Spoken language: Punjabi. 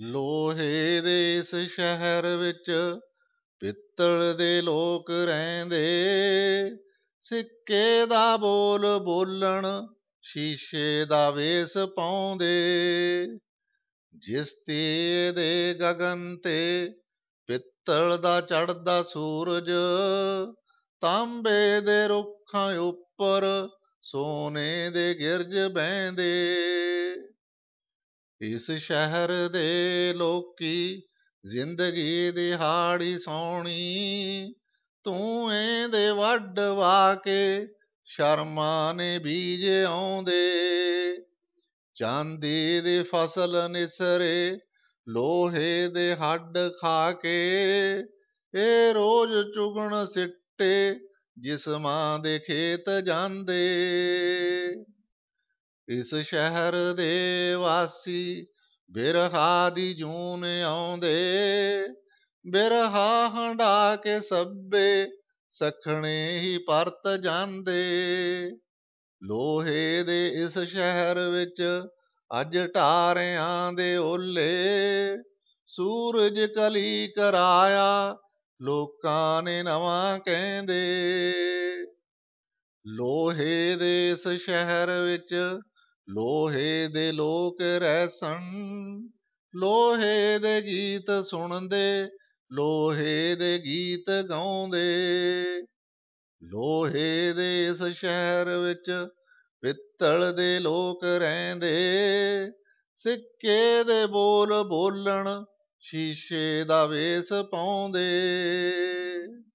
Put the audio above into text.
ਲੋਹੇ ਦੇ ਇਸ ਸ਼ਹਿਰ ਵਿੱਚ ਪਿੱਤਲ ਦੇ ਲੋਕ ਰਹਿੰਦੇ ਸਿੱਕੇ ਦਾ ਬੋਲ ਬੋਲਣ ਸ਼ੀਸ਼ੇ ਦਾ ਵੇਸ ਪਾਉਂਦੇ ਜਿਸ ਤੇ ਦੇ ਗगन ਤੇ ਪਿੱਤਲ ਦਾ ਚੜਦਾ ਸੂਰਜ ਤਾਂਬੇ ਦੇ ਰੁੱਖਾਂ ਉੱਪਰ ਸੋਨੇ ਦੇ ਗਿਰਜ ਬੈਂਦੇ ਇਸ ਸ਼ਹਿਰ ਦੇ ਲੋਕੀ ਜ਼ਿੰਦਗੀ ਦੀ ਹਾੜੀ ਸੋਣੀ ਤੂੰ ਇਹਦੇ ਵੱਡ ਵਾਕੇ ਕੇ ਸ਼ਰਮਾ ਨੇ ਬੀਜ ਆਉਂਦੇ ਚਾਂਦੀ ਦੀ ਫਸਲ ਨਿਸਰੇ ਲੋਹੇ ਦੇ ਹੱਡ ਖਾ ਕੇ ਇਹ ਰੋਜ਼ ਚੁਗਣ ਸਿੱਟੇ ਜਿਸਮਾਂ ਦੇ ਖੇਤ ਜਾਂਦੇ ਇਸ ਸ਼ਹਿਰ ਦੇ ਵਾਸੀ ਬਿਰਹਾ ਦੀ ਜੂਨ ਆਉਂਦੇ ਬਿਰਹਾ ਹੰਡਾ ਕੇ ਸੱਬੇ ਸਖਣੇ ਹੀ ਪਰਤ ਜਾਂਦੇ ਲੋਹੇ ਦੇ ਇਸ ਸ਼ਹਿਰ ਵਿੱਚ ਅੱਜ ਟਾਰਿਆਂ ਦੇ ਓਲੇ ਸੂਰਜ ਕਲੀ ਕਰਾਇਆ ਲੋਕਾਂ ਨੇ ਨਵਾਂ ਕਹਿੰਦੇ ਲੋਹੇ ਦੇ ਇਸ ਸ਼ਹਿਰ ਵਿੱਚ ਲੋਹੇ ਦੇ ਲੋਕ ਰਹਿਸਣ ਲੋਹੇ ਦੇ ਗੀਤ ਸੁਣਦੇ ਲੋਹੇ ਦੇ ਗੀਤ ਗਾਉਂਦੇ ਲੋਹੇ ਦੇ ਇਸ ਸ਼ਹਿਰ ਵਿੱਚ ਪਿੱਤਲ ਦੇ ਲੋਕ ਰਹਿੰਦੇ ਸਿੱਕੇ ਦੇ ਬੋਲ ਬੋਲਣ ਸ਼ੀਸ਼ੇ ਦਾ ਵੇਸ ਪਾਉਂਦੇ